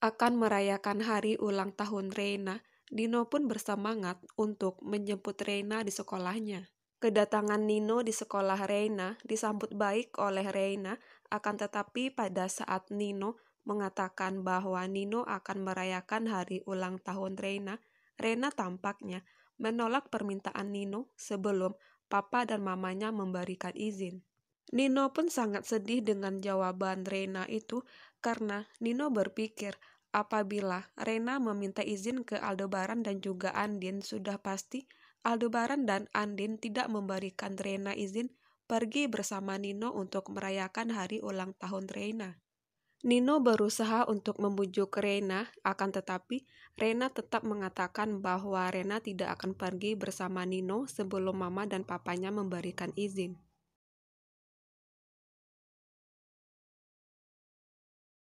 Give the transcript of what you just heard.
akan merayakan hari ulang tahun Reina, Dino pun bersemangat untuk menjemput Reina di sekolahnya. Kedatangan Nino di sekolah Reina disambut baik oleh Reina, akan tetapi pada saat Nino mengatakan bahwa Nino akan merayakan hari ulang tahun Reina, Reina tampaknya menolak permintaan Nino sebelum papa dan mamanya memberikan izin. Nino pun sangat sedih dengan jawaban Rena itu karena Nino berpikir apabila Rena meminta izin ke Aldebaran dan juga Andin sudah pasti Aldebaran dan Andin tidak memberikan Rena izin pergi bersama Nino untuk merayakan hari ulang tahun Rena. Nino berusaha untuk membujuk Rena, akan tetapi Rena tetap mengatakan bahwa Rena tidak akan pergi bersama Nino sebelum mama dan papanya memberikan izin.